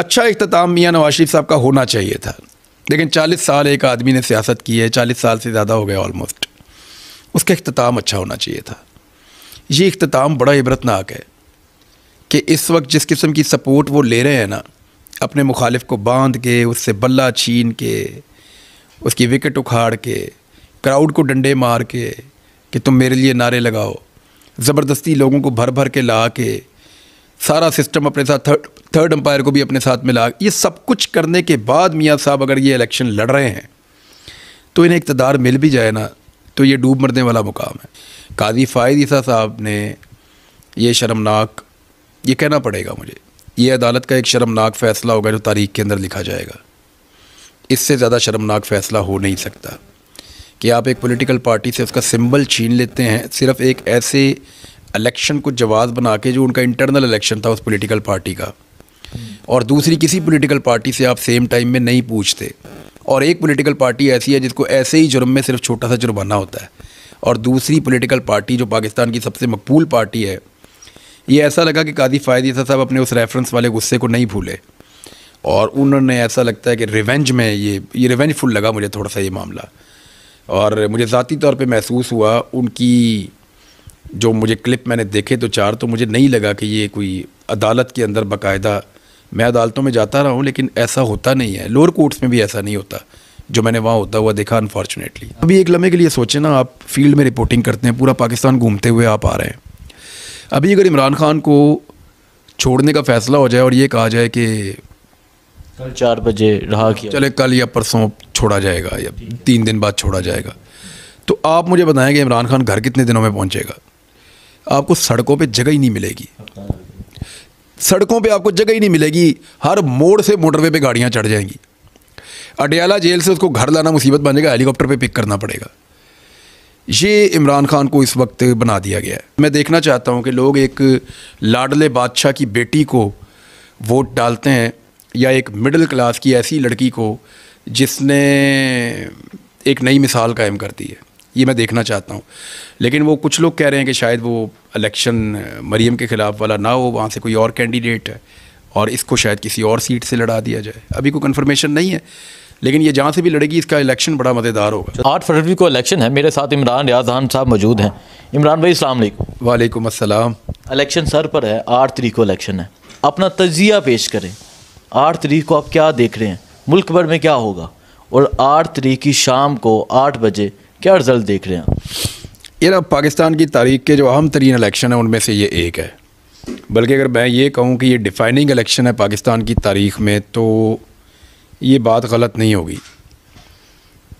अच्छा अख्ताम मियाँ नवाज शरीफ साहब का होना चाहिए था लेकिन चालीस साल एक आदमी ने सियासत की है चालीस साल से ज़्यादा हो गया ऑलमोस्ट उसका अख्ताम अच्छा होना चाहिए था ये अख्ताम बड़ा इबरतनाक है कि इस वक्त जिस किस्म की सपोर्ट वो ले रहे हैं ना अपने मुखालिफ को बांध के उससे बल्ला छीन के उसकी विकेट उखाड़ के क्राउड को डंडे मार के कि तुम मेरे लिए नारे लगाओ ज़बरदस्ती लोगों को भर भर के ला के सारा सिस्टम अपने साथ थर्ड थर्ड अंपायर को भी अपने साथ मिला ये सब कुछ करने के बाद मियाँ साहब अगर ये इलेक्शन लड़ रहे हैं तो इन्हें इकतदार मिल भी जाए ना तो ये डूब मरने वाला मुकाम है काजी फ़ायद ईसा साहब ने ये शर्मनाक ये कहना पड़ेगा मुझे ये अदालत का एक शर्मनाक फ़ैसला होगा जो तारीख के अंदर लिखा जाएगा इससे ज़्यादा शर्मनाक फ़ैसला हो नहीं सकता कि आप एक पॉलिटिकल पार्टी से उसका सिंबल छीन लेते हैं सिर्फ एक ऐसे इलेक्शन को जवाब बना के जो उनका इंटरनल इलेक्शन था उस पॉलिटिकल पार्टी का और दूसरी किसी पॉलिटिकल पार्टी से आप सेम टाइम में नहीं पूछते और एक पॉलिटिकल पार्टी ऐसी है जिसको ऐसे ही जुर्म में सिर्फ छोटा सा जुर्माना होता है और दूसरी पॉलिटिकल पार्टी जो पाकिस्तान की सबसे मकबूल पार्टी है ये ऐसा लगा कि कादी फ़ायदी साहब अपने उस रेफरेंस वाले गुस्से को नहीं भूले और उन्होंने ऐसा लगता है कि रिवेंज में ये ये रिवेंजफुल लगा मुझे थोड़ा सा ये मामला और मुझे ज़ाती तौर पे महसूस हुआ उनकी जो मुझे क्लिप मैंने देखे तो चार तो मुझे नहीं लगा कि ये कोई अदालत के अंदर बाकायदा मैं अदालतों में जाता रहा हूँ लेकिन ऐसा होता नहीं है लोअर कोर्ट्स में भी ऐसा नहीं होता जो मैंने वहाँ होता हुआ देखा अनफॉर्चुनेटली अभी एक लम्हे के लिए सोचें ना आप फील्ड में रिपोर्टिंग करते हैं पूरा पाकिस्तान घूमते हुए आप आ रहे हैं अभी अगर इमरान खान को छोड़ने का फैसला हो जाए और ये कहा जाए कि कल चार बजे रहा किया चले कल या परसों छोड़ा जाएगा या तीन दिन बाद छोड़ा जाएगा तो आप मुझे बताएँगे इमरान खान घर कितने दिनों में पहुँचेगा आपको सड़कों पे जगह ही नहीं मिलेगी सड़कों पे आपको जगह ही नहीं मिलेगी हर मोड़ से मोटरवे पे गाड़ियाँ चढ़ जाएंगी अडयाला जेल से उसको घर लाना मुसीबत बन जाएगा हेलीकॉप्टर पे पिक करना पड़ेगा ये इमरान खान को इस वक्त बना दिया गया है मैं देखना चाहता हूँ कि लोग एक लाडले बादशाह की बेटी को वोट डालते हैं या एक मिडिल क्लास की ऐसी लड़की को जिसने एक नई मिसाल कायम कर दी है ये मैं देखना चाहता हूँ लेकिन वो कुछ लोग कह रहे हैं कि शायद वो इलेक्शन मरीम के ख़िलाफ़ वाला ना हो वहाँ से कोई और कैंडिडेट है और इसको शायद किसी और सीट से लड़ा दिया जाए अभी कोई कन्फर्मेशन नहीं है लेकिन ये जहाँ से भी लड़ेगी इसका इलेक्शन बड़ा मज़ेदार होगा आठ फरवरी को इलेक्शन है मेरे साथ इमरान रियाजान साहब मौजूद हैं इमरान भाई इस्लाम वालेकुम असलम इलेक्शन सर पर है आठ तरीक को इलेक्शन है अपना तजिया पेश करें आठ तरीक को आप क्या देख रहे हैं मुल्क भर में क्या होगा और आठ तरीक की शाम को आठ बजे क्या रिजल्ट देख रहे हैं ये ना पाकिस्तान की तारीख के जो अहम तरीन इलेक्शन है उनमें से ये एक है बल्कि अगर मैं ये कहूँ कि ये डिफाइनिंग इलेक्शन है पाकिस्तान की तारीख में तो ये बात गलत नहीं होगी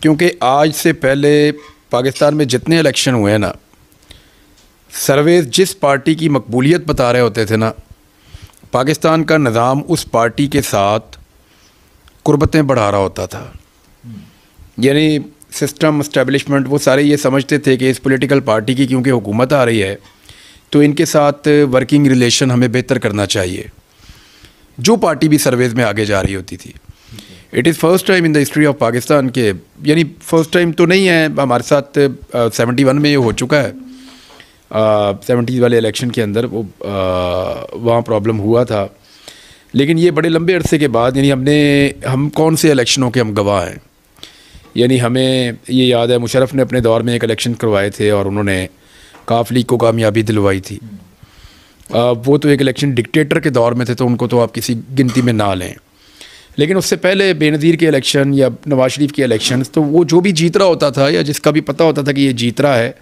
क्योंकि आज से पहले पाकिस्तान में जितने इलेक्शन हुए हैं ना सर्वेज जिस पार्टी की मकबूलियत बता रहे होते थे ना पाकिस्तान का निज़ाम उस पार्टी के साथ कुर्बतें बढ़ा रहा होता था यानी सिस्टम इस्टेबलिशमेंट वो सारे ये समझते थे कि इस पॉलिटिकल पार्टी की क्योंकि हुकूमत आ रही है तो इनके साथ वर्किंग रिलेशन हमें बेहतर करना चाहिए जो पार्टी भी सर्वेज में आगे जा रही होती थी it is first time in the history of Pakistan के यानी फर्स्ट टाइम तो नहीं है हमारे साथ सेवेंटी वन में ये हो चुका है सेवेंटीज़ वाले इलेक्शन के अंदर वो वहाँ प्रॉब्लम हुआ था लेकिन ये बड़े लंबे अरसे के बाद यानी हमने हम कौन से इलेक्शनों के हम गवाह हैं यानी हमें ये याद है मुशरफ ने अपने दौर में एक इलेक्शन करवाए थे और उन्होंने काफ लीग को कामयाबी दिलवाई थी आ, वो तो एक इलेक्शन डिक्टेटर के दौर में थे तो उनको तो आप किसी गिनती में ना लें लेकिन उससे पहले बेनज़ीर के इलेक्शन या नवाज शरीफ के इलेक्शन तो वो जो भी जीत रहा होता था या जिसका भी पता होता था कि ये जीत रहा है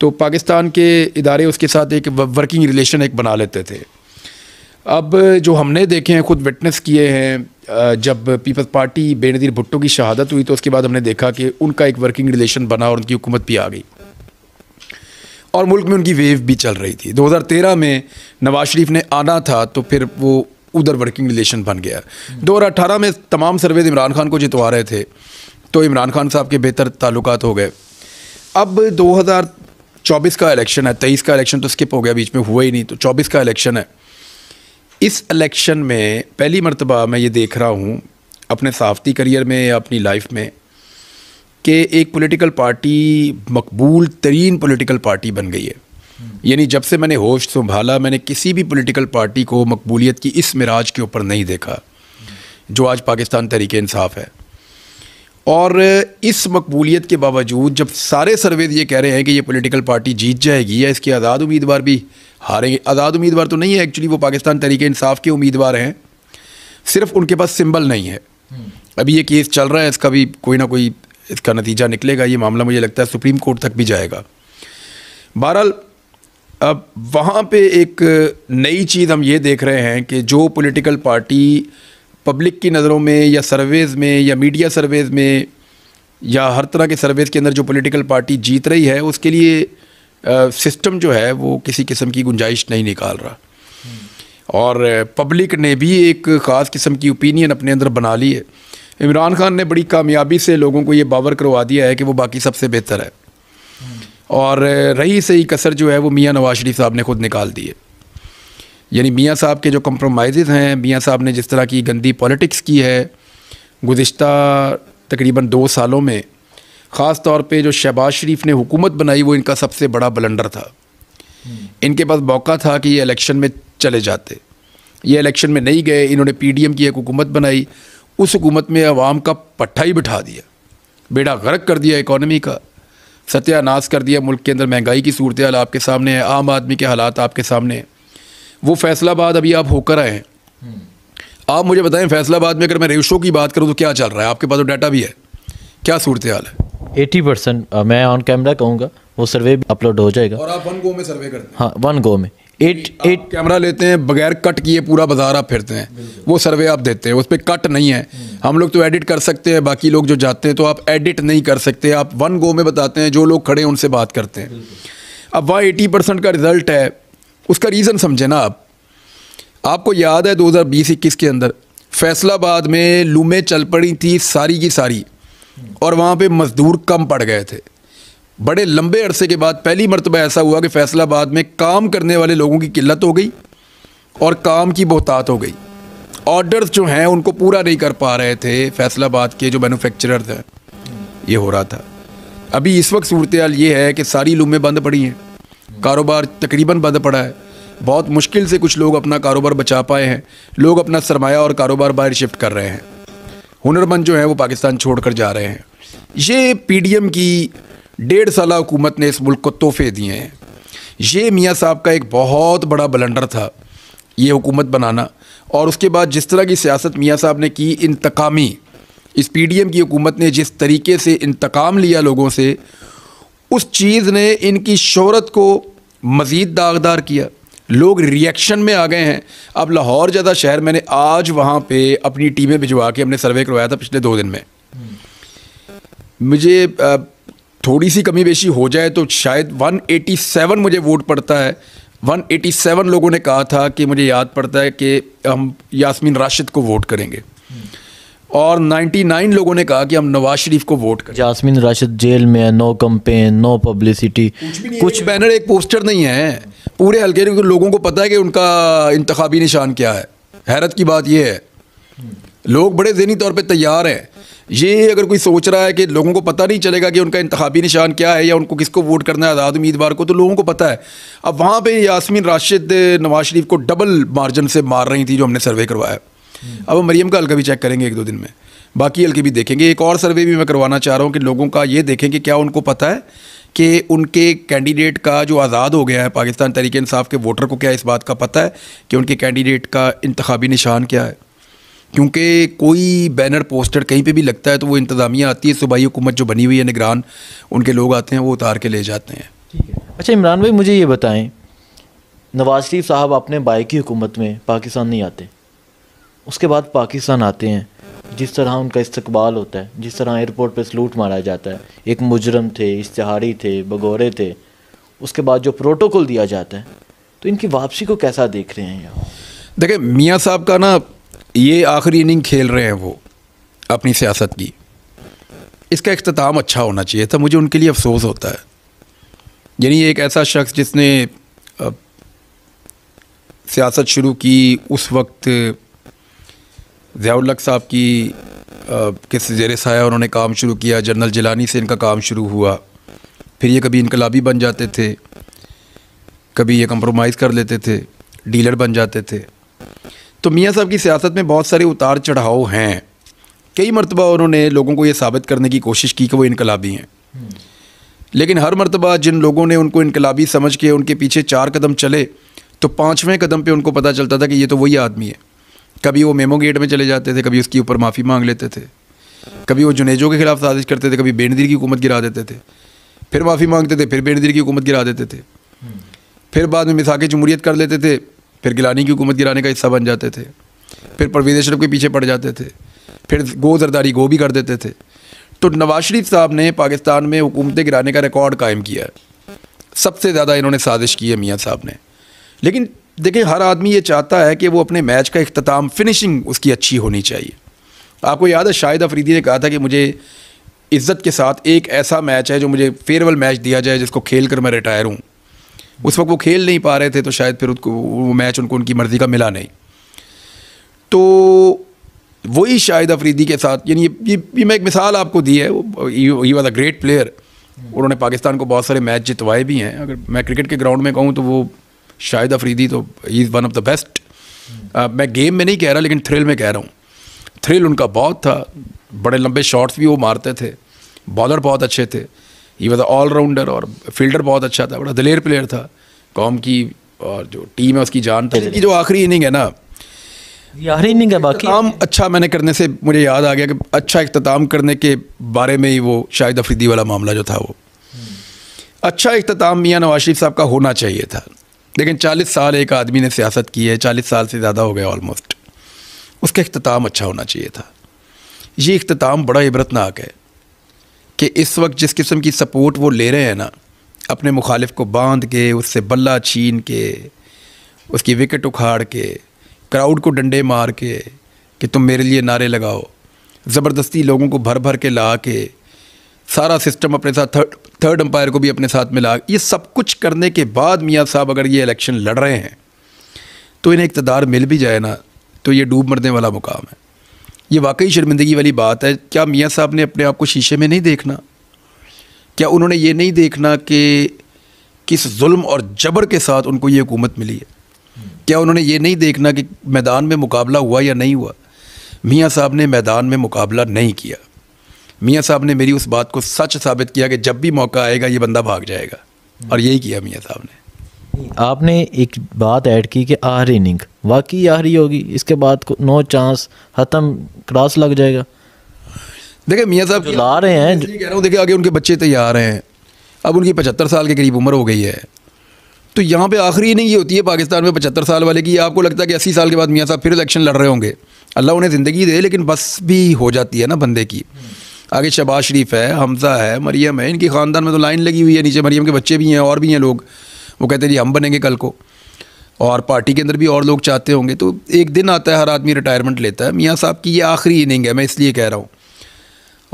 तो पाकिस्तान के इदारे उसके साथ एक वर्किंग रिलेशन एक बना लेते थे अब जो हमने देखे हैं ख़ुद विटनेस किए हैं जब पीपल्स पार्टी बेनदीर भुट्टो की शहादत हुई तो उसके बाद हमने देखा कि उनका एक वर्किंग रिलेशन बना और उनकी हुकूमत भी आ गई और मुल्क में उनकी वेव भी चल रही थी 2013 में नवाज शरीफ ने आना था तो फिर वो उधर वर्किंग रिलेशन बन गया 2018 में तमाम सर्वे तो इमरान खान को जितवा रहे थे तो इमरान खान साहब के बेहतर ताल्लुक हो गए अब 2024 का इलेक्शन है तेईस का इलेक्शन तो स्किप हो गया बीच में हुआ ही नहीं तो चौबीस का इलेक्शन है इस इलेक्शन में पहली मरतबा मैं ये देख रहा हूँ अपने सहाफ़ती करियर में या अपनी लाइफ में कि एक पॉलिटिकल पार्टी मकबूल तरीन पोलिटिकल पार्टी बन गई है यानी जब से मैंने होश संभाला मैंने किसी भी पॉलिटिकल पार्टी को मकबूलीत की इस मिराज के ऊपर नहीं देखा जो आज पाकिस्तान तरीक़ानसाफ इंसाफ है और इस मकबूलियत के बावजूद जब सारे सर्वेज ये कह रहे हैं कि ये पॉलिटिकल पार्टी जीत जाएगी या इसके आज़ाद उम्मीदवार भी हारेंगे आज़ाद उम्मीदवार तो नहीं है एक्चुअली वो पाकिस्तान तरीके इंसाफ के उम्मीदवार हैं सिर्फ उनके पास सिंबल नहीं है हम्म। अभी ये केस चल रहा है इसका भी कोई ना कोई इसका नतीजा निकलेगा ये मामला मुझे लगता है सुप्रीम कोर्ट तक भी जाएगा बहरहाल अब वहाँ पर एक नई चीज़ हम ये देख रहे हैं कि जो पोलिटिकल पार्टी पब्लिक की नज़रों में या सर्वेज़ में या मीडिया सर्वेज़ में या हर तरह के सर्वेज़ के अंदर जो पॉलिटिकल पार्टी जीत रही है उसके लिए सिस्टम जो है वो किसी किस्म की गुंजाइश नहीं निकाल रहा और पब्लिक ने भी एक ख़ास किस्म की ओपिनियन अपने अंदर बना ली है इमरान खान ने बड़ी कामयाबी से लोगों को ये बावर करवा दिया है कि वो बाकी सबसे बेहतर है और रही सही कसर जो है वो मियाँ नवाज शरीफ साहब ने खुद निकाल दी है यानी मियाँ साहब के जो कम्प्रोमाइज़ हैं मियाँ साहब ने जिस तरह की गंदी पॉलिटिक्स की है गुज्त तकरीबन दो सालों में ख़ास तौर पर जो शहबाज शरीफ ने हुकूमत बनाई वो इनका सबसे बड़ा बलंडर था हम्म। इनके पास मौका था कि ये इलेक्शन में चले जाते ये इलेक्शन में नहीं गए इन्होंने पी डी एम की एक हुकूमत बनाई उस हुकूमत में आवाम का पट्ठा ही बिठा दिया बेड़ा गर्क कर दिया इकॉनमी का सत्यानाश कर दिया मुल्क के अंदर महंगाई की सूरत हाल आपके सामने है आम आदमी के हालात आपके सामने हैं वो फैसलाबाद अभी आप होकर आए हैं हम्म। आप मुझे बताएं फैसलाबाद में अगर मैं रेशो की बात करूँ तो क्या चल रहा है आपके पास तो डाटा भी है क्या सूरत हाल है एटी परसेंट मैं ऑन कैमरा कहूँगा वो सर्वे भी अपलोड हो जाएगा और आप वन गो में सर्वे करते हैं हाँ वन गो में एट एट कैमरा लेते हैं बगैर कट किए पूरा बाजार आप फिरते हैं वो सर्वे आप देते हैं उस पर कट नहीं है हम्म। हम लोग तो एडिट कर सकते हैं बाकी लोग जो जाते हैं तो आप एडिट नहीं कर सकते आप वन गो में बताते हैं जो लोग खड़े हैं उनसे बात करते हैं अब वह एटी परसेंट का रिजल्ट है उसका रीज़न समझे ना आप आपको याद है 2020-21 के अंदर फैसलाबाद में लूमें चल पड़ी थी सारी की सारी और वहाँ पे मज़दूर कम पड़ गए थे बड़े लंबे अरसे के बाद पहली मरतबा ऐसा हुआ कि फैसलाबाद में काम करने वाले लोगों की किल्लत हो गई और काम की बहुतात हो गई ऑर्डर्स जो हैं उनको पूरा नहीं कर पा रहे थे फैसलाबाद के जो मैनुफेक्चरर्स हैं ये हो रहा था अभी इस वक्त सूरत ये है कि सारी लूमें बंद पड़ी हैं कारोबार तकरीबन बंद पड़ा है बहुत मुश्किल से कुछ लोग अपना कारोबार बचा पाए हैं लोग अपना सरमाया और कारोबार बाहर शिफ्ट कर रहे हैं हुनरमंद जो हैं वो पाकिस्तान छोड़ कर जा रहे हैं ये पी डी एम की डेढ़ साल हुकूमत ने इस मुल्क को तोहफे दिए हैं ये मियाँ साहब का एक बहुत बड़ा बलंडर था ये हुकूमत बनाना और उसके बाद जिस तरह की सियासत मियाँ साहब ने की इंतकामी इस पी डी एम की हुकूमत ने जिस तरीके से इंतकाम लिया लोगों से उस चीज़ ने इनकी शहरत को मज़ीद दागदार किया लोग रिएक्शन में आ गए हैं अब लाहौर ज़्यादा शहर मैंने आज वहाँ पे अपनी टीमें भिजवा के हमने सर्वे करवाया था पिछले दो दिन में मुझे थोड़ी सी कमी बेशी हो जाए तो शायद 187 मुझे वोट पड़ता है 187 लोगों ने कहा था कि मुझे याद पड़ता है कि हम यासमीन राशिद को वोट करेंगे और 99 लोगों ने कहा कि हम नवाज शरीफ को वोट करें जासमिन राशिद जेल में है नो कंपेन नो पब्लिसिटी कुछ, बैनर एक पोस्टर नहीं है पूरे हल्के लोगों को पता है कि उनका इंतबी निशान क्या है हैरत की बात यह है लोग बड़े जहनी तौर पर तैयार हैं ये अगर कोई सोच रहा है कि लोगों को पता नहीं चलेगा कि उनका इंतबी निशान क्या है या उनको किसको वोट करना है आज़ाद उम्मीदवार को तो लोगों को पता है अब वहाँ पर यासमीन राशिद नवाज शरीफ को डबल मार्जिन से मार रही थी जो हमने सर्वे करवाया अब हम मरीम का हल्का भी चेक करेंगे एक दो दिन में बाकी हल्के भी देखेंगे एक और सर्वे भी मैं करवाना चाह रहा हूँ कि लोगों का ये देखें कि क्या उनको पता है कि उनके कैंडिडेट का जो आज़ाद हो गया है पाकिस्तान तहरीक इंसाफ के वोटर को क्या इस बात का पता है कि उनके कैंडिडेट का इंतबी निशान क्या है क्योंकि कोई बैनर पोस्टर कहीं पे भी लगता है तो वो इंतज़ामिया आती है सूबाई हुकूमत जो बनी हुई है निगरान उनके लोग आते हैं वो उतार के ले जाते हैं ठीक है अच्छा इमरान भाई मुझे ये बताएं नवाज शरीफ साहब अपने बाई की हुकूमत में पाकिस्तान नहीं आते उसके बाद पाकिस्तान आते हैं जिस तरह उनका इस्तकबाल होता है जिस तरह एयरपोर्ट पर सलूट मारा जाता है एक मुजरम थे इश्तहारी थे भगोरे थे उसके बाद जो प्रोटोकॉल दिया जाता है तो इनकी वापसी को कैसा देख रहे हैं यहाँ मियाँ साहब का ना ये आखिरी इनिंग खेल रहे हैं वो अपनी सियासत की इसका अख्ताम अच्छा होना चाहिए था मुझे उनके लिए अफसोस होता है यानी एक ऐसा शख्स जिसने सियासत शुरू की उस वक्त ज़ियाउल्लक साहब की किस जेर साया उन्होंने काम शुरू किया जनरल जिलानी से इनका काम शुरू हुआ फिर ये कभी इनकलाबी बन जाते थे कभी ये कंप्रोमाइज़ कर लेते थे डीलर बन जाते थे तो मियाँ साहब की सियासत में बहुत सारे उतार चढ़ाव हैं कई मरतबा उन्होंने लोगों को ये साबित करने की कोशिश की कि वो इनकलाबी हैं लेकिन हर मरतबा जिन लोगों ने उनको इनकलाबी समझ के उनके पीछे चार कदम चले तो पाँचवें कदम पे उनको पता चलता था कि ये तो वही आदमी है कभी वो मेमो गेट में चले जाते थे कभी उसके ऊपर माफ़ी मांग लेते थे कभी वो जुनेजो के खिलाफ साजिश करते थे कभी बेनदीर की हुकूमत गिरा देते थे फिर माफ़ी मांगते थे फिर बेनदीर की हुकूमत गिरा देते थे फिर बाद में मिसाक जमूरीत कर लेते थे फिर गिलानी की हुकूमत गिराने का हिस्सा बन जाते थे फिर परवेज अशरफ के पीछे पड़ जाते थे फिर गो जरदारी गो भी कर देते थे तो नवाज शरीफ साहब ने पाकिस्तान में हुकूमतें गिराने का रिकॉर्ड कायम किया है सबसे ज़्यादा इन्होंने साजिश की है मियाँ साहब ने लेकिन देखिए हर आदमी ये चाहता है कि वो अपने मैच का अख्ताम फिनिशिंग उसकी अच्छी होनी चाहिए आपको याद है शाहिद अफरीदी ने कहा था कि मुझे इज़्ज़त के साथ एक ऐसा मैच है जो मुझे फेयरवेल मैच दिया जाए जिसको खेल कर मैं रिटायर हूँ उस वक्त वो खेल नहीं पा रहे थे तो शायद फिर उनको वो मैच उनको उनकी मर्ज़ी का मिला नहीं तो वही शाहिद अफरीदी के साथ यानी ये, ये, ये मैं एक मिसाल आपको दी है he was a great player उन्होंने पाकिस्तान को बहुत सारे मैच जितवाए भी हैं अगर मैं क्रिकेट के ग्राउंड में कहूँ तो वो शाहिद अफरीदी तो he is one of the best मैं गेम में नहीं कह रहा लेकिन थ्रिल में कह रहा हूँ थ्रिल उनका बहुत था बड़े लंबे शॉट्स भी वो मारते थे बॉलर बहुत अच्छे थे ये वॉज ऑलराउंडर और फील्डर बहुत अच्छा था बड़ा दिलेर प्लेयर था कॉम की और जो टीम है उसकी जान था अच्छा, जो आखिरी इनिंग है ना आखिरी इनिंग है बाकी काम अच्छा मैंने करने से मुझे याद आ गया कि अच्छा अख्ताम करने के बारे में ही वो शाहिद अफरीदी वाला मामला जो था वो हम्म। अच्छा अख्ताम मियाँ नवाज शरीफ साहब का होना चाहिए था लेकिन चालीस साल एक आदमी ने सियासत की है चालीस साल से ज़्यादा हो गया ऑलमोस्ट उसका अख्ताम अच्छा होना चाहिए था ये अख्ताम बड़ा इबरतनाक है कि इस वक्त जिस किस्म की सपोर्ट वो ले रहे हैं ना अपने मुखालिफ को बांध के उससे बल्ला छीन के उसकी विकेट उखाड़ के क्राउड को डंडे मार के कि तुम मेरे लिए नारे लगाओ ज़बरदस्ती लोगों को भर भर के ला के सारा सिस्टम अपने साथ थर्ड थर्ड अंपायर को भी अपने साथ मिला ये सब कुछ करने के बाद मियाँ साहब अगर ये इलेक्शन लड़ रहे हैं तो इन्हें इकतदार मिल भी जाए ना तो ये डूब मरने वाला मुकाम है ये वाकई शर्मिंदगी वाली बात है क्या मियाँ साहब ने अपने आप को शीशे में नहीं देखना क्या उन्होंने ये नहीं देखना कि किस जुल्म और जबर के साथ उनको ये हुकूमत मिली है क्या उन्होंने ये नहीं देखना कि मैदान में मुकाबला हुआ या नहीं हुआ मियाँ साहब ने मैदान में मुकाबला नहीं किया मियाँ साहब ने मेरी उस बात को सच साबित किया कि जब भी मौका आएगा ये बंदा भाग जाएगा और यही किया मियाँ साहब ने आपने एक बात ऐड की कि आहरी निंग वाकई आहरी होगी इसके बाद नो चांस हतम क्रॉस लग जाएगा देखिए मियाँ साहब ला रहे हैं कह रहा हूँ देखिए आगे उनके बच्चे तैयार हैं अब उनकी पचहत्तर साल के करीब उम्र हो गई है तो यहाँ पे आखिरी नहीं ये होती है पाकिस्तान में पचहत्तर साल वाले की आपको लगता है कि अस्सी साल के बाद मियाँ साहब फिर इलेक्शन लड़ रहे होंगे अल्लाह उन्हें ज़िंदगी दे लेकिन बस भी हो जाती है ना बंदे की आगे शबाज शरीफ है हमजा है मरियम है इनके ख़ानदान में तो लाइन लगी हुई है नीचे मरियम के बच्चे भी हैं और भी हैं लोग वो कहते हैं जी हम बनेंगे कल को और पार्टी के अंदर भी और लोग चाहते होंगे तो एक दिन आता है हर आदमी रिटायरमेंट लेता है मियाँ साहब की ये आखिरी इनिंग है मैं इसलिए कह रहा हूँ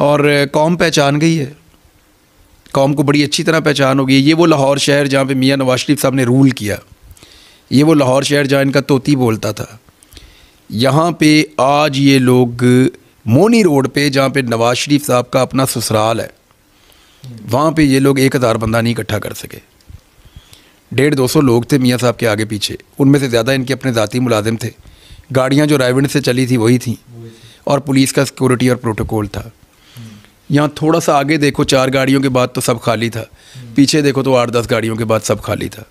और कौम पहचान गई है कौम को बड़ी अच्छी तरह पहचान होगी ये वो लाहौर शहर जहाँ पे मियाँ नवाज शरीफ साहब ने रूल किया ये वो लाहौर शहर जहाँ इनका तोती बोलता था यहाँ पे आज ये लोग मोनी रोड पे जहाँ पे नवाज शरीफ साहब का अपना ससुराल है वहाँ पे ये लोग एक हज़ार बंदा नहीं इकट्ठा कर सके डेढ़ दो सौ लोग थे मियाँ साहब के आगे पीछे उनमें से ज़्यादा इनके अपने ज़ाती मुलाजिम थे गाड़ियाँ जो रायविंड से चली थी वही थी और पुलिस का सिक्योरिटी और प्रोटोकॉल था यहाँ थोड़ा सा आगे देखो चार गाड़ियों के बाद तो सब खाली था पीछे देखो तो आठ दस गाड़ियों के बाद सब खाली था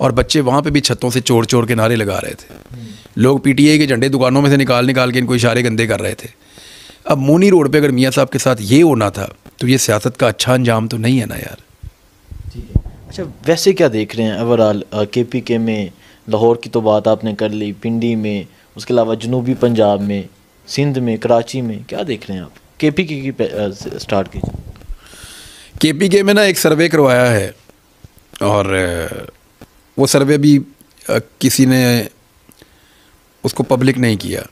और बच्चे वहाँ पे भी छतों से चोर चोर के नारे लगा रहे थे हम्म। लोग पीटीए के झंडे दुकानों में से निकाल निकाल के इनको इशारे गंदे कर रहे थे अब मोनी रोड पे अगर मियाँ साहब के साथ ये होना था तो ये सियासत का अच्छा अंजाम तो नहीं है ना यार ठीक है अच्छा वैसे क्या देख रहे हैं ओवरऑल के पी के में लाहौर की तो बात आपने कर ली पिंडी में उसके अलावा जनूबी पंजाब में सिंध में कराची में क्या देख रहे हैं आप के पी के की स्टार्ट कीजिए के पी के में ना एक सर्वे करवाया है और वो सर्वे भी किसी ने उसको पब्लिक नहीं किया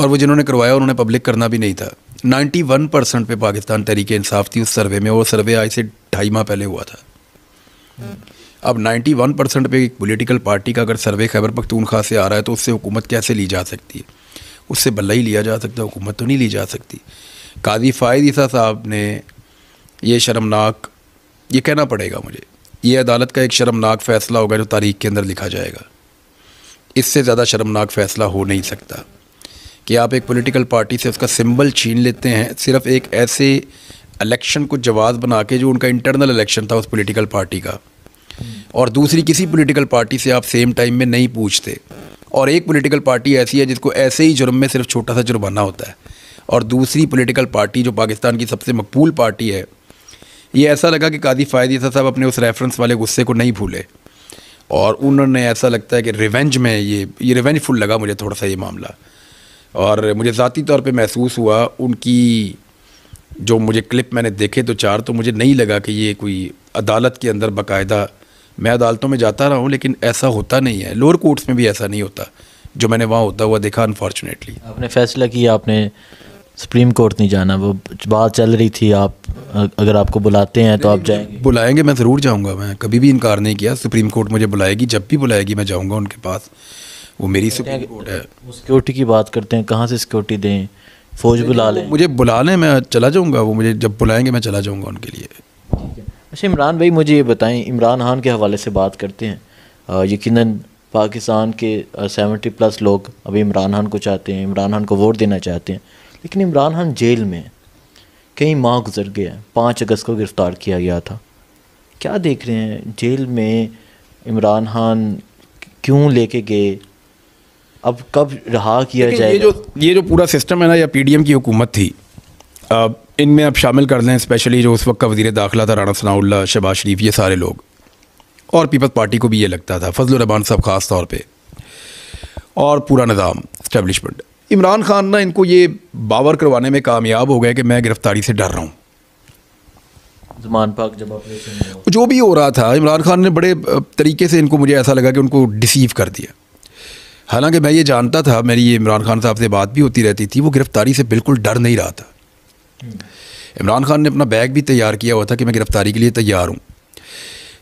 और वो जिन्होंने करवाया उन्होंने पब्लिक करना भी नहीं था 91 परसेंट पे पाकिस्तान तरीके इंसाफ थी उस सर्वे में वो सर्वे आज से ढाई माह पहले हुआ था अब 91 परसेंट पे एक पोलिटिकल पार्टी का अगर सर्वे खैबर पखतूनखा से आ रहा है तो उससे हुकूमत कैसे ली जा सकती है उससे भला ही लिया जा सकता है हुकूमत तो नहीं ली जा सकती काजी फ़ायद ईसा साहब ने ये शर्मनाक ये कहना पड़ेगा मुझे ये अदालत का एक शर्मनाक फ़ैसला होगा जो तारीख के अंदर लिखा जाएगा इससे ज़्यादा शर्मनाक फ़ैसला हो नहीं सकता कि आप एक पॉलिटिकल पार्टी से उसका सिंबल छीन लेते हैं सिर्फ एक ऐसे इलेक्शन को जवाब बना के जो उनका इंटरनल इलेक्शन था उस पॉलिटिकल पार्टी का और दूसरी किसी पॉलिटिकल पार्टी से आप सेम टाइम में नहीं पूछते और एक पॉलिटिकल पार्टी ऐसी है जिसको ऐसे ही जुर्म में सिर्फ छोटा सा जुर्माना होता है और दूसरी पॉलिटिकल पार्टी जो पाकिस्तान की सबसे मकबूल पार्टी है ये ऐसा लगा कि कादी फ़ायदी साहब अपने उस रेफरेंस वाले गुस्से को नहीं भूले और उन्होंने ऐसा लगता है कि रिवेंज में ये ये रिवेंजफुल लगा मुझे थोड़ा सा ये मामला और मुझे ज़ाती तौर पे महसूस हुआ उनकी जो मुझे क्लिप मैंने देखे तो चार तो मुझे नहीं लगा कि ये कोई अदालत के अंदर बाकायदा मैं अदालतों में जाता रहा हूँ लेकिन ऐसा होता नहीं है लोअर कोर्ट्स में भी ऐसा नहीं होता जो मैंने वहाँ होता हुआ देखा अनफॉर्चुनेटली आपने फैसला किया आपने सुप्रीम कोर्ट नहीं जाना वो बात चल रही थी आप अगर आपको बुलाते हैं तो आप जाएंगे बुलाएंगे मैं ज़रूर जाऊँगा मैं कभी भी इनकार नहीं किया सुप्रीम कोर्ट मुझे बुलाएगी जब भी बुलाएगी मैं जाऊँगा उनके पास वो मेरी है सिक्योरिटी की बात करते हैं कहाँ से सिक्योरिटी दें फौज बुला तो लें मुझे बुला लें मैं चला जाऊँगा वो मुझे जब बुलाएंगे मैं चला जाऊँगा उनके लिए अच्छा इमरान भाई मुझे ये बताएं इमरान खान के हवाले से बात करते हैं यकीन पाकिस्तान के सेवेंटी प्लस लोग अभी इमरान खान को चाहते हैं इमरान खान को वोट देना चाहते हैं लेकिन इमरान खान जेल में कई माह गुजर गए हैं पाँच अगस्त को गिरफ़्तार किया गया था क्या देख रहे हैं जेल में इमरान खान क्यों लेके गए अब कब रहा किया जाए ये जो ये जो पूरा सिस्टम है ना या पीडीएम की हुकूमत थी इनमें अब शामिल कर लें स्पेशली जो उस वक्त का वजीर दाखिला था राना सनाउल्ला शहबाज शरीफ ये सारे लोग और पीपल्स पार्टी को भी ये लगता था फजल रहमान साहब ख़ास तौर पर और पूरा निज़ाम इस्टेबलिशमेंट इमरान खान ना इनको ये बावर करवाने में कामयाब हो गए कि मैं गिरफ़्तारी से डर रहा हूँ जो भी हो रहा था इमरान खान ने बड़े तरीके से इनको मुझे ऐसा लगा कि उनको डिसीव कर दिया हालांकि मैं ये जानता था मेरी ये इमरान खान साहब से बात भी होती रहती थी वो गिरफ्तारी से बिल्कुल डर नहीं रहा था इमरान खान ने अपना बैग भी तैयार किया हुआ था कि मैं गिरफ़्तारी के लिए तैयार हूँ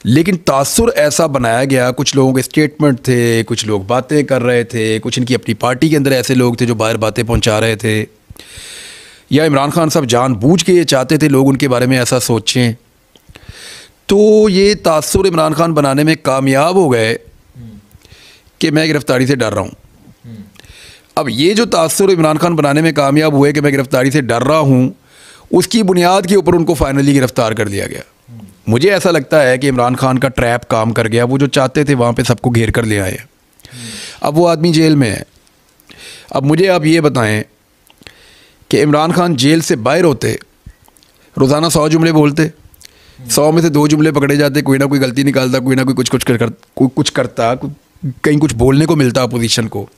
लेकिन तासुर ऐसा बनाया गया कुछ लोगों के स्टेटमेंट थे कुछ लोग बातें कर रहे थे कुछ इनकी अपनी पार्टी के अंदर ऐसे लोग थे जो बाहर बातें पहुँचा रहे थे या इमरान खान साहब जानबूझ के ये चाहते थे लोग उनके बारे में ऐसा सोचें तो ये तासुर इमरान खान बनाने में कामयाब हो गए कि मैं गिरफ़्तारी से डर रहा हूँ अब ये जो तासर इमरान खान बनाने में कामयाब हुए कि मैं गिरफ़्तारी से डर रहा हूँ उसकी बुनियाद के ऊपर उनको फ़ाइनली गिरफ़्तार कर लिया गया मुझे ऐसा लगता है कि इमरान खान का ट्रैप काम कर गया वो जो चाहते थे वहाँ पे सबको घेर कर ले आए अब वो आदमी जेल में है अब मुझे आप ये बताएं कि इमरान खान जेल से बाहर होते रोज़ाना सौ जुमले बोलते सौ में से दो जुमले पकड़े जाते कोई ना कोई गलती निकालता कोई ना कोई कुछ कुछ कर, कर कोई कुछ करता कुछ कहीं कुछ बोलने को मिलता अपोजिशन को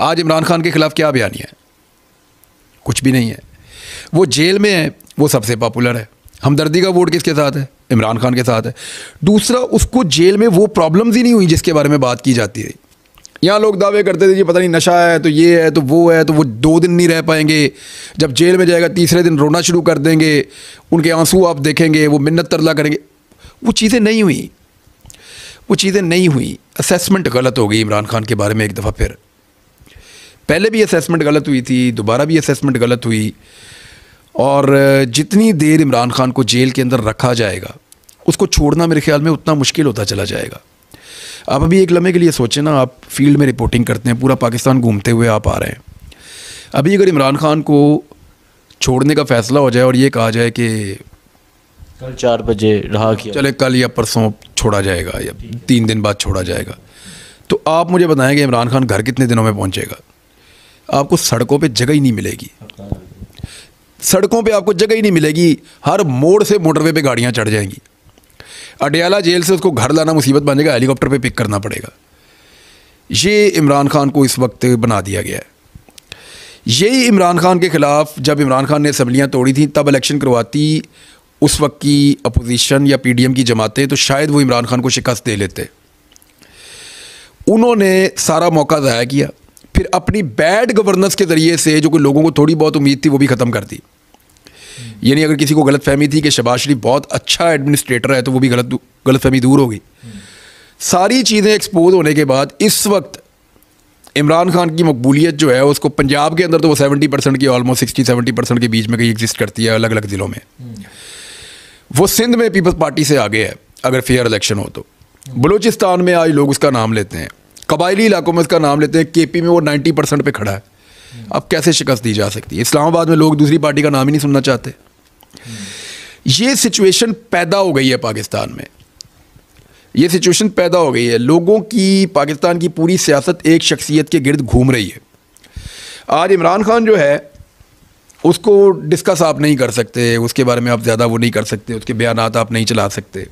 आज इमरान खान के खिलाफ क्या बयानी है कुछ भी नहीं है वो जेल में है वो सबसे पॉपुलर है हमदर्दी का वोट किसके साथ है इमरान खान के साथ है दूसरा उसको जेल में वो प्रॉब्लम्स ही नहीं हुई जिसके बारे में बात की जाती रही यहाँ लोग दावे करते थे जी पता नहीं नशा है तो ये है तो वो है तो वो दो दिन नहीं रह पाएंगे जब जेल में जाएगा तीसरे दिन रोना शुरू कर देंगे उनके आंसू आप देखेंगे वो मिन्नत तरला करेंगे वो चीज़ें नहीं हुई वो चीज़ें नहीं हुई असेसमेंट गलत हो गई इमरान खान के बारे में एक दफ़ा फिर पहले भी असेसमेंट गलत हुई थी दोबारा भी असेसमेंट गलत हुई और जितनी देर इमरान खान को जेल के अंदर रखा जाएगा उसको छोड़ना मेरे ख्याल में उतना मुश्किल होता चला जाएगा आप अभी एक लम्हे के लिए सोचें ना आप फील्ड में रिपोर्टिंग करते हैं पूरा पाकिस्तान घूमते हुए आप आ रहे हैं अभी अगर इमरान खान को छोड़ने का फ़ैसला हो जाए और ये कहा जाए कि कल चार बजे रहा किया चले कल या परसों छोड़ा जाएगा या तीन दिन बाद छोड़ा जाएगा तो आप मुझे बताएं कि इमरान खान घर कितने दिनों में पहुंचेगा आपको सड़कों पे जगह ही नहीं मिलेगी सड़कों पे आपको जगह ही नहीं मिलेगी हर मोड़ से मोटरवे पे गाड़ियां चढ़ जाएंगी अडयाला जेल से उसको घर लाना मुसीबत बन जाएगा हेलीकॉप्टर पे पिक करना पड़ेगा ये इमरान खान को इस वक्त बना दिया गया है यही इमरान खान के ख़िलाफ़ जब इमरान खान ने असम्बलियाँ तोड़ी थी तब इलेक्शन करवाती उस वक्त की अपोजिशन या पीडीएम की जमातें तो शायद वो इमरान खान को शिकस्त दे लेते उन्होंने सारा मौका ज़ाया किया फिर अपनी बैड गवर्नेंस के ज़रिए से जो कि लोगों को थोड़ी बहुत उम्मीद थी वो भी ख़त्म कर दी यानी अगर किसी को गलत फहमी थी कि शबाज शरीफ बहुत अच्छा एडमिनिस्ट्रेटर है तो वो भी गलत गलत फहमी दूर होगी सारी चीज़ें एक्सपोज होने के बाद इस वक्त इमरान खान की मकबूलियत जो है उसको पंजाब के अंदर तो वो सेवेंटी परसेंट की ऑलमोस्ट सिक्सटी सेवेंटी परसेंट के बीच में कहीं एग्जिस्ट करती है अलग अलग ज़िलों में वो सिंध में पीपल्स पार्टी से आगे है अगर फेयर इलेक्शन हो तो बलूचिस्तान में आज लोग उसका नाम लेते हैं कबायली इलाकों में उसका नाम लेते हैं के में वो नाइन्टी परसेंट पर खड़ा है अब कैसे शिकस्त दी जा सकती है इस्लामाबाद में लोग दूसरी पार्टी का नाम ही नहीं सुनना चाहते ये सिचुएशन पैदा हो गई है पाकिस्तान में ये सिचुएशन पैदा हो गई है लोगों की पाकिस्तान की पूरी सियासत एक शख्सियत के गिरद घूम रही है आज इमरान खान जो है उसको डिस्कस आप नहीं कर सकते उसके बारे में आप ज़्यादा वो नहीं कर सकते उसके बयान आप नहीं चला सकते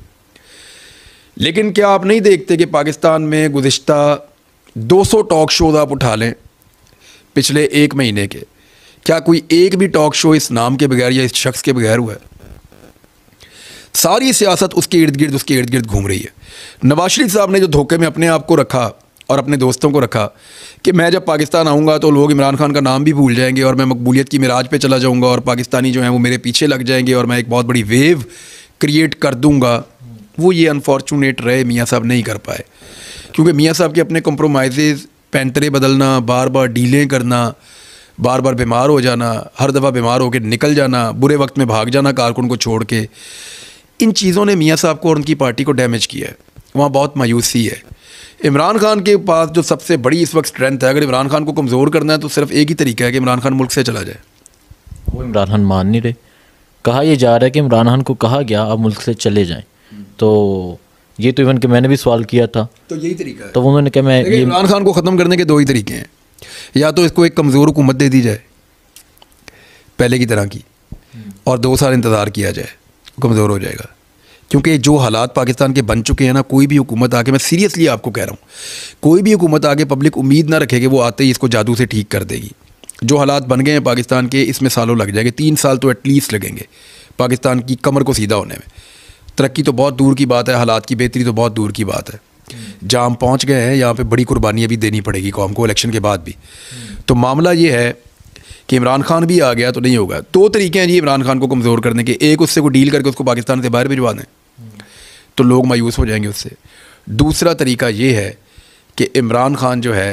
लेकिन क्या आप नहीं देखते कि पाकिस्तान में गुज्त 200 टॉक शोज़ आप उठा लें पिछले एक महीने के क्या कोई एक भी टॉक शो इस नाम के बगैर या इस शख्स के बगैर हुआ है सारी सियासत उसके इर्द गिर्द उसके इर्द गिर्द घूम रही है नवाज शरीफ साहब ने जो धोखे में अपने आप को रखा और अपने दोस्तों को रखा कि मैं जब पाकिस्तान आऊँगा तो लोग इमरान खान का नाम भी भूल जाएंगे और मैं मकबूलियत की मिराज पे चला जाऊँगा और पाकिस्तानी जो हैं वो मेरे पीछे लग जाएंगे और मैं एक बहुत बड़ी वेव क्रिएट कर दूँगा वो ये अनफॉर्चुनेट रहे मियाँ साहब नहीं कर पाए क्योंकि मियाँ साहब के अपने कम्प्रोमाइज़ पैंतरे बदलना बार बार डीलें करना बार बार बीमार हो जाना हर दफ़ा बीमार होकर निकल जाना बुरे वक्त में भाग जाना कारकुन को छोड़ के इन चीज़ों ने मियाँ साहब को और उनकी पार्टी को डैमेज किया है वहाँ बहुत मायूसी है इमरान खान के पास जो सबसे बड़ी इस वक्त स्ट्रेंथ है अगर इमरान खान को कमज़ोर करना है तो सिर्फ एक ही तरीका है कि इमरान खान मुल्क से चला जाए वो इमरान खान मान नहीं रहे कहा यह जा रहा है कि इमरान खान को कहा गया आप मुल्क से चले जाएँ तो ये तो इवन कि मैंने भी सवाल किया था तो यही तरीका है तो उन्होंने कहा मैं इमरान खान को ख़त्म करने के दो ही तरीके हैं या तो इसको एक कमज़ोर हुकूमत दे दी जाए पहले की तरह की और दो साल इंतज़ार किया जाए कमज़ोर हो जाएगा क्योंकि जो हालात पाकिस्तान के बन चुके हैं ना कोई भी हुकूमत आके मैं सीरियसली आपको कह रहा हूँ कोई भी हुकूमत आके पब्लिक उम्मीद ना रखेगी वो आते ही इसको जादू से ठीक कर देगी जो हालात बन गए हैं पाकिस्तान के इसमें सालों लग जाएंगे तीन साल तो एटलीस्ट लगेंगे पाकिस्तान की कमर को सीधा होने में तरक्की तो बहुत दूर की बात है हालात की बेहतरी तो बहुत दूर की बात है जहाँ हम पहुँच गए हैं यहाँ पर बड़ी कुर्बानी अभी देनी पड़ेगी कौम को इलेक्शन के बाद भी तो मामला ये है कि इमरान खान भी आ गया तो नहीं होगा दो तरीके हैं जी इमरान खान को कमज़ोर करने के एक उससे को डील करके उसको पाकिस्तान से बाहर भिजवा दें तो लोग मायूस हो जाएंगे उससे दूसरा तरीका ये है कि इमरान खान जो है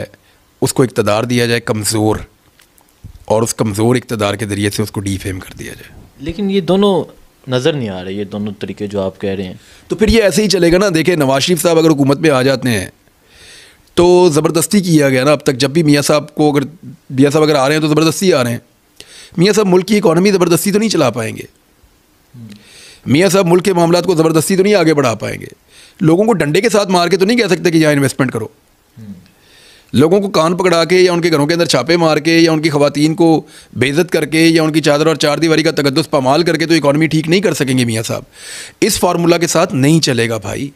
उसको इकतदार दिया जाए कमज़ोर और उस कमज़ोर इकतदार के ज़रिए से उसको डीफेम कर दिया जाए लेकिन ये दोनों नज़र नहीं आ रहे ये दोनों तरीके जो आप कह रहे हैं तो फिर ये ऐसे ही चलेगा ना देखे नवाज शरीफ साहब अगर हुकूमत में आ जाते हैं तो ज़बरदस्ती किया गया ना अब तक जब भी मियाँ साहब को अगर मियाँ साहब अगर आ रहे हैं तो ज़बरदस्ती आ रहे हैं मियाँ साहब मुल्क की इकानमी ज़बरदस्ती तो नहीं चला पाएंगे मियाँ साहब मुल्क के मामला को ज़बरदस्ती तो नहीं आगे बढ़ा पाएंगे लोगों को डंडे के साथ मार के तो नहीं कह सकते कि यहाँ इन्वेस्टमेंट करो लोगों को कान पकड़ा के या उनके घरों के अंदर छापे मार के या उनकी खवतान को बेजत करके या उनकी चादर और चार दीवारी का तकदस पामाल करके तो इकानमी ठीक नहीं कर सकेंगे मियाँ साहब इस फार्मूला के साथ नहीं चलेगा भाई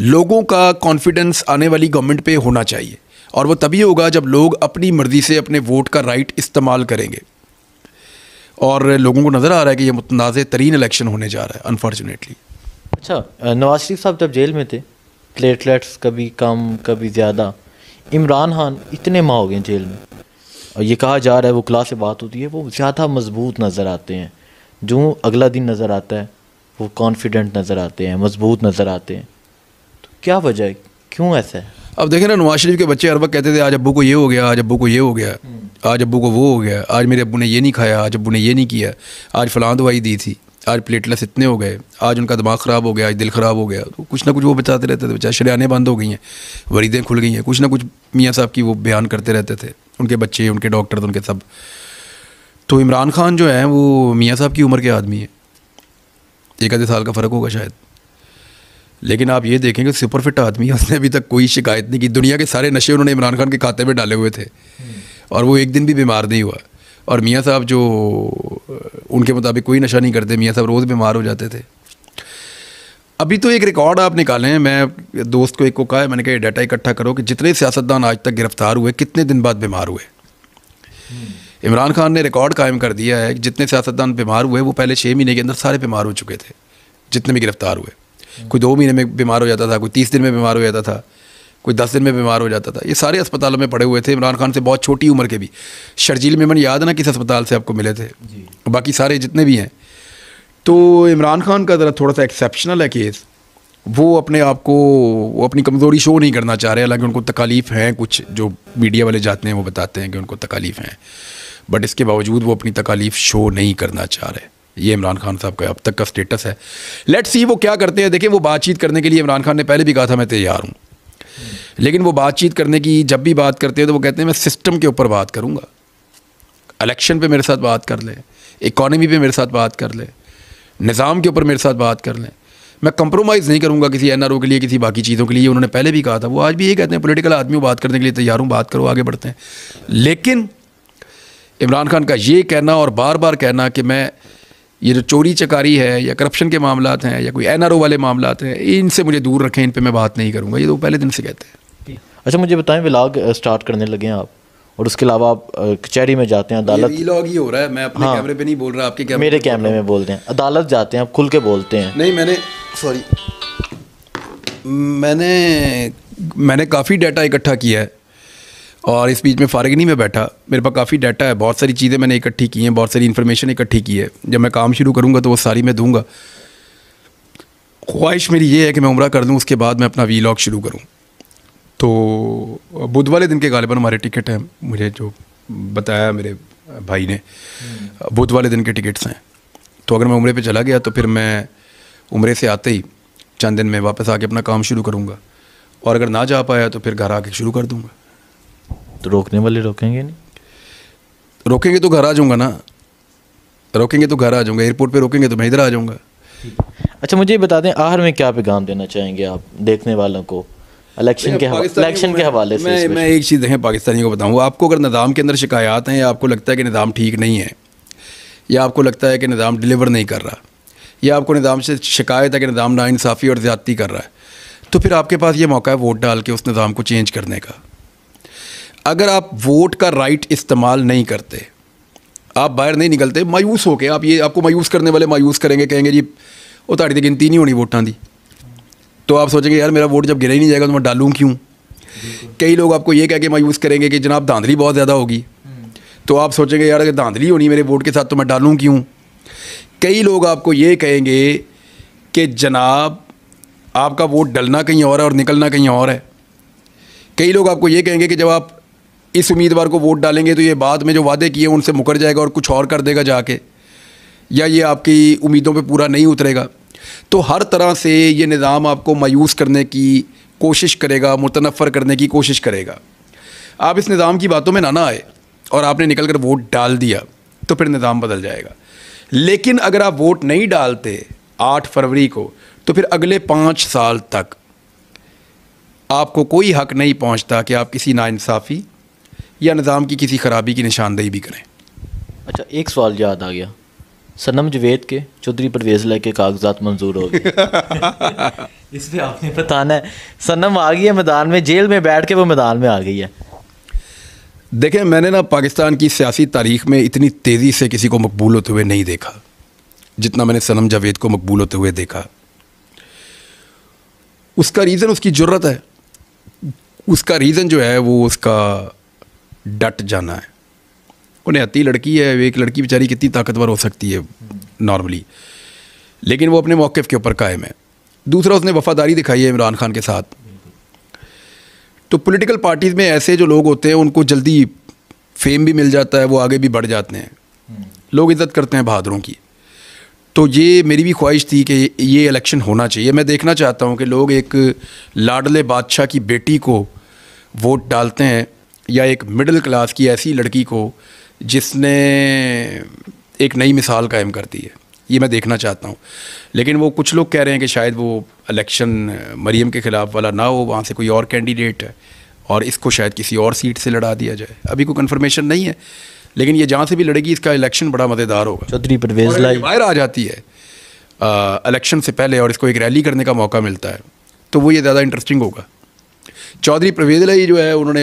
लोगों का कॉन्फिडेंस आने वाली गवर्नमेंट पर होना चाहिए और वो तभी होगा जब लोग अपनी मर्ज़ी से अपने वोट का राइट इस्तेमाल करेंगे और लोगों को नज़र आ रहा है कि ये मुतनाज़ तरीन इलेक्शन होने जा रहा है अनफॉर्चुनेटली अच्छा नवाज शरीफ साहब जब जेल में थे प्लेटलेट्स कभी कम कभी ज़्यादा इमरान खान इतने माह हो गए जेल में और ये कहा जा रहा है वो क्ला से बात होती है वो ज़्यादा मजबूत नज़र आते हैं जो अगला दिन नज़र आता है वो कॉन्फिडेंट नज़र आते हैं मजबूत नज़र आते हैं तो क्या वजह है क्यों ऐसा है अब देखें ना नवाज शरीफ के बच्चे हर वक्त कहते थे आज अबू को ये हो गया आज अबू को ये हो गया आज अबू को वो हो गया आज मेरे अबू ने ये नहीं खाया आज अबू ने ये नहीं किया आज फलां दवाई दी थी आज प्लेटलेस इतने हो गए आज उनका दिमाग ख़राब हो गया आज दिल ख़राब हो गया तो कुछ ना कुछ वो बताते रहते थे बेचारे शरियाने बंद हो गई हैं वरीदें खुल गई हैं कुछ ना कुछ मियाँ साहब की वो बयान करते रहते थे उनके बच्चे उनके डॉक्टर उनके सब तो इमरान खान जो है वो मियाँ साहब की उम्र के आदमी हैं एक आधे साल का फ़र्क होगा शायद लेकिन आप ये देखेंगे फिट आदमी उसने अभी तक कोई शिकायत नहीं की दुनिया के सारे नशे उन्होंने इमरान खान के खाते में डाले हुए थे और वो एक दिन भी बीमार नहीं हुआ और मियाँ साहब जो उनके मुताबिक कोई नशा नहीं करते मियाँ साहब रोज़ बीमार हो जाते थे अभी तो एक रिकॉर्ड आप निकालें मैं दोस्त को एक को कहा है मैंने कहा डाटा इकट्ठा करो कि जितने सियासतदान आज तक गिरफ्तार हुए कितने दिन बाद बीमार हुए इमरान खान ने रिकॉर्ड कायम कर दिया है कि जितने सियासतदान बीमार हुए वो पहले छः महीने के अंदर सारे बीमार हो चुके थे जितने भी गिरफ्तार हुए कोई दो महीने में बीमार हो जाता था कोई तीस दिन में बीमार हो जाता था कोई दस दिन में बीमार हो जाता था ये सारे अस्पतालों में पड़े हुए थे इमरान खान से बहुत छोटी उम्र के भी शर्जील मेमन याद ना किस अस्पताल से आपको मिले थे बाकी सारे जितने भी हैं तो इमरान खान का ज़रा थोड़ा सा एक्सेप्शनल है केस वो अपने आप को वो अपनी कमज़ोरी शो नहीं करना चाह रहे हालांकि उनको तकालीफ़ हैं कुछ जो मीडिया वाले जाते हैं वो बताते हैं कि उनको तकालीफ़ हैं बट इसके बावजूद वो अपनी तकालीफ़ शो नहीं करना चाह रहे ये इमरान खान साहब का अब तक का स्टेटस है लेट्स सी वो क्या करते हैं देखिए वो बातचीत करने के लिए इमरान खान ने पहले भी कहा था मैं तैयार हूँ लेकिन वो बातचीत करने की जब भी बात करते हैं तो वो कहते हैं मैं सिस्टम के ऊपर बात करूँगा अलेक्शन पर मेरे साथ बात कर लें इकॉनमी पर मेरे साथ बात कर लें निज़ाम के ऊपर मेरे साथ बात कर लें मैं कंप्रोमाइज़ नहीं करूँगा किसी एन के लिए किसी बाकी चीज़ों के लिए उन्होंने पहले भी कहा था वो आज भी ये कहते हैं पोलिटिकल आदमी बात करने के लिए तैयार हूँ बात करो आगे बढ़ते हैं लेकिन इमरान खान का ये कहना और बार बार कहना कि मैं ये जो चोरी चकारी है या करप्शन के मामला हैं या कोई एन वाले मामला हैं इनसे मुझे दूर रखें इन पर मैं बात नहीं करूँगा ये तो पहले दिन से कहते हैं अच्छा मुझे बताएं विलाग स्टार्ट करने लगे हैं आप और उसके अलावा आप कचहरी में जाते हैं अदालत ये लॉग ही हो रहा है मैं अपने हाँ, कैमरे पे नहीं बोल रहा आपके कैमरे मेरे कैमरे में बोलते हैं अदालत जाते हैं आप खुल के बोलते हैं नहीं मैंने सॉरी मैंने मैंने काफ़ी डाटा इकट्ठा किया है और इस बीच में फारगनी में बैठा मेरे पास काफ़ी डाटा है बहुत सारी चीज़ें मैंने इकट्ठी की हैं बहुत सारी इन्फॉर्मेशन इकट्ठी की है जब मैं काम शुरू करूँगा तो वो सारी मैं दूँगा ख्वाहिश मेरी ये है कि मैं उम्र कर दूँ उसके बाद मैं अपना लॉग शुरू करूँ तो बुध वाले दिन के गालिबा हमारे टिकट हैं मुझे जो बताया मेरे भाई ने बुध वाले दिन के टिकट्स हैं तो अगर मैं उम्र पे चला गया तो फिर मैं उम्र से आते ही चंद दिन में वापस आके अपना काम शुरू करूँगा और अगर ना जा पाया तो फिर घर आके शुरू कर दूँगा तो रोकने वाले रोकेंगे नहीं रोकेंगे तो घर आ जाऊँगा ना रोकेंगे तो घर आ जाऊँगा एयरपोर्ट पर रोकेंगे तो मैं इधर आ जाऊँगा अच्छा मुझे बता दें आहर में क्या पैगाम देना चाहेंगे आप देखने वालों को इलेक्शन के इलेक्शन के हवाले से मैं मैं एक चीज़ देखें पाकिस्तानी को बताऊँ आपको अगर निज़ाम के अंदर शिकायत हैं या आपको लगता है कि निज़ाम ठीक नहीं है या आपको लगता है कि निज़ाम डिलीवर नहीं कर रहा या आपको निज़ाम से शिकायत है कि निज़ाम नाइंसाफ़ी और ज़्यादती कर रहा है तो फिर आपके पास ये मौका है वोट डाल के उस निज़ाम को चेंज करने का अगर आप वोट का राइट इस्तेमाल नहीं करते आप बाहर नहीं निकलते मायूस हो के आप ये आपको मायूस करने वाले मायूस करेंगे कहेंगे जी वो तारी गिनती नहीं होनी वोटा दी तो आप सोचेंगे यार मेरा वोट जब गिरा ही नहीं जाएगा तो मैं डालूँ क्यों कई लोग आपको ये कह के मायूस करेंगे कि जनाब धांधली बहुत ज़्यादा होगी हम्म। तो आप सोचेंगे यार अगर धांधली होनी मेरे वोट के साथ तो मैं डालूँ क्यों कई लोग आपको ये कहेंगे कि जनाब आपका वोट डलना कहीं और है और निकलना कहीं और है कई लोग आपको ये कहेंगे कि जब आप इस उम्मीदवार को वोट डालेंगे तो ये बाद में जो वादे किए उनसे मुकर जाएगा और कुछ और कर देगा जाके या ये आपकी उम्मीदों पे पूरा नहीं उतरेगा तो हर तरह से ये निज़ाम आपको मायूस करने की कोशिश करेगा मुतनफ़र करने की कोशिश करेगा आप इस निज़ाम की बातों में ना ना आए और आपने निकल कर वोट डाल दिया तो फिर निज़ाम बदल जाएगा लेकिन अगर आप वोट नहीं डालते आठ फरवरी को तो फिर अगले पाँच साल तक आपको कोई हक नहीं पहुंचता कि आप किसी नाानसाफ़ी या निज़ाम की किसी ख़राबी की निशानदेही भी करें अच्छा एक सवाल याद आ गया सनम जवेद के चौधरी परवेज ला के कागजात मंजूर हो गए इसलिए आपने बताना है सनम आ गई है मैदान में जेल में बैठ के वो मैदान में आ गई है देखें मैंने ना पाकिस्तान की सियासी तारीख में इतनी तेज़ी से किसी को मकबूल होते हुए नहीं देखा जितना मैंने सनम जावेद को मकबूल होते हुए देखा उसका रीज़न उसकी ज़रूरत है उसका रीज़न जो है वो उसका डट जाना है वो नहती लड़की है एक लड़की बेचारी कितनी ताकतवर हो सकती है नॉर्मली लेकिन वो अपने मौक़ के ऊपर कायम है दूसरा उसने वफादारी दिखाई है इमरान खान के साथ तो पॉलिटिकल पार्टीज़ में ऐसे जो लोग होते हैं उनको जल्दी फेम भी मिल जाता है वो आगे भी बढ़ जाते हैं लोग इज़्ज़त करते हैं बहादुरों की तो ये मेरी भी ख्वाहिश थी कि ये इलेक्शन होना चाहिए मैं देखना चाहता हूँ कि लोग एक लाडले बादशाह की बेटी को वोट डालते हैं या एक मिडिल क्लास की ऐसी लड़की को जिसने एक नई मिसाल कायम कर दी है ये मैं देखना चाहता हूँ लेकिन वो कुछ लोग कह रहे हैं कि शायद वो इलेक्शन मरीम के ख़िलाफ़ वाला ना हो वहाँ से कोई और कैंडिडेट है और इसको शायद किसी और सीट से लड़ा दिया जाए अभी कोई कन्फर्मेशन नहीं है लेकिन ये जहाँ से भी लड़ेगी इसका इलेक्शन बड़ा मज़ेदार होगा चौधरी परवेज लाई बाहर आ जाती है इलेक्शन से पहले और इसको एक रैली करने का मौका मिलता है तो वो ये ज़्यादा इंटरेस्टिंग होगा चौधरी प्रवेद ही जो है उन्होंने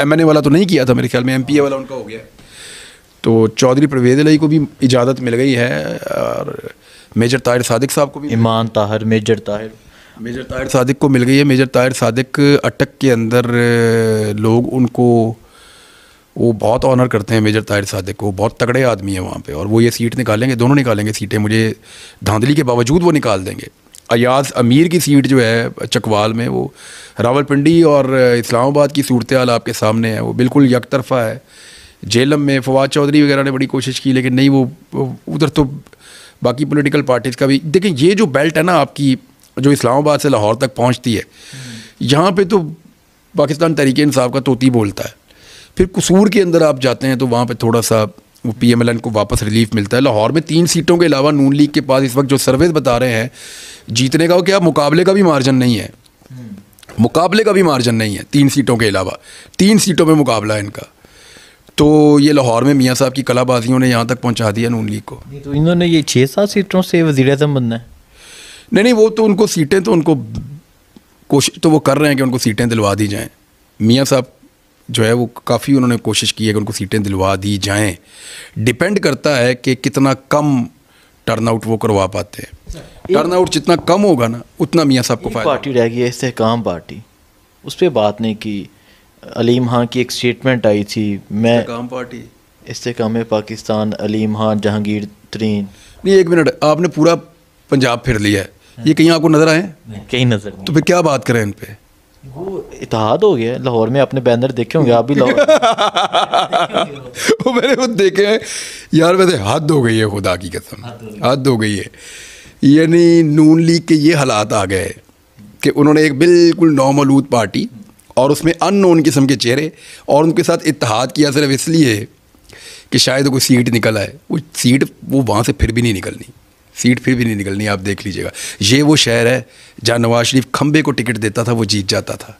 एम एन ए वाला तो नहीं किया था मेरे ख्याल में एम पी ए वाला उनका हो गया तो चौधरी प्रवेद को भी इजाज़त मिल गई है और मेजर ताहिर सादिक साहब को भी ईमान ताहिर मेजर ताहिर मेजर ताहिर सादिक को मिल गई है मेजर ताहिर सादिक अटक के अंदर लोग उनको वो बहुत ऑनर करते हैं मेजर ताहिर सादिक को बहुत तगड़े आदमी है वहाँ पे और वो ये सीट निकालेंगे दोनों निकालेंगे सीटें मुझे धांधली के बावजूद वो निकाल देंगे अयाज अमीर की सीट जो है चकवाल में वो रावलपिंडी और इस्लामाबाद की सूरत हाल आपके सामने है वो बिल्कुल यक तरफा है जेलम में फवाद चौधरी वगैरह ने बड़ी कोशिश की लेकिन नहीं वो उधर तो बाकी पोलिटिकल पार्टीज़ का भी देखें ये जो बेल्ट है ना आपकी जो इस्लामाबाद से लाहौर तक पहुँचती है यहाँ पर तो पाकिस्तान तरीके इंसाफ का तोती बोलता है फिर कसूर के अंदर आप जाते हैं तो वहाँ पर थोड़ा सा वो पीएमएलएन को वापस रिलीफ मिलता है लाहौर में तीन सीटों के अलावा नून लीग के पास इस वक्त जो सर्वेज बता रहे हैं जीतने का वो क्या मुकाबले का भी मार्जन नहीं है मुकाबले का भी मार्जन नहीं है तीन सीटों के अलावा तीन सीटों में मुकाबला है इनका तो ये लाहौर में मियाँ साहब की कलाबाजियों ने यहाँ तक पहुँचा दिया नून लीग को तो इन्होंने ये छः सात सीटों से वजी अजम बनना है नहीं नहीं वो तो उनको सीटें तो उनको कोशिश तो वो कर रहे हैं कि उनको सीटें दिलवा दी जाएँ मियाँ साहब जो है वो काफ़ी उन्होंने कोशिश की है कि उनको सीटें दिलवा दी जाएं डिपेंड करता है कि कितना कम टर्नआउट वो करवा पाते हैं टर्नआउट जितना कम होगा ना उतना मियाँ साहब को फायदा पार्टी रह गई है इसकाम पार्टी उस पर बात नहीं की अलीम हाँ की एक स्टेटमेंट आई थी मैं काम पार्टी इसकाम पाकिस्तान अलीम हाँ जहांगीर तरीन नहीं एक मिनट आपने पूरा पंजाब फिर लिया है ये हाँ। कहीं आपको नजर आए कहीं नजर तो फिर क्या बात करें इन पर वो इतिहाद हो गया लाहौर में अपने बैनर देखे होंगे आप भी लाहौर वो मैंने खुद देखे हैं यार वैसे हद हो गई है खुदा की कसम हद हो गई है यानी नून लीग के ये हालात आ गए कि उन्होंने एक बिल्कुल नौमलूद पार्टी और उसमें अननोन किस्म के चेहरे और उनके साथ इतिहाद किया सिर्फ इसलिए कि शायद कोई सीट निकल आए वो सीट वो वहाँ से फिर भी नहीं निकलनी सीट फिर भी नहीं निकलनी आप देख लीजिएगा ये वो शहर है जहाँ नवाज शरीफ खम्बे को टिकट देता था वो जीत जाता था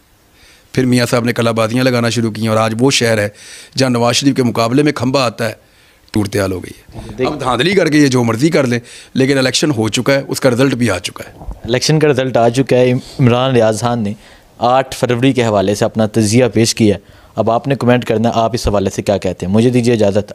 फिर मियाँ साहब ने कलाबाजियाँ लगाना शुरू की और आज वो शहर है जहाँ नवाज शरीफ के मुकाबले में खम्बा आता है हाल हो गई है अब धांधली करके ये जो मर्जी कर लें लेकिन इलेक्शन हो चुका है उसका रिजल्ट भी आ चुका है इलेक्शन का रिजल्ट आ चुका है इमरान रियाज खान ने आठ फरवरी के हवाले से अपना तजिया पेश किया अब आपने कमेंट करना आप इस हवाले से क्या कहते हैं मुझे दीजिए इजाज़त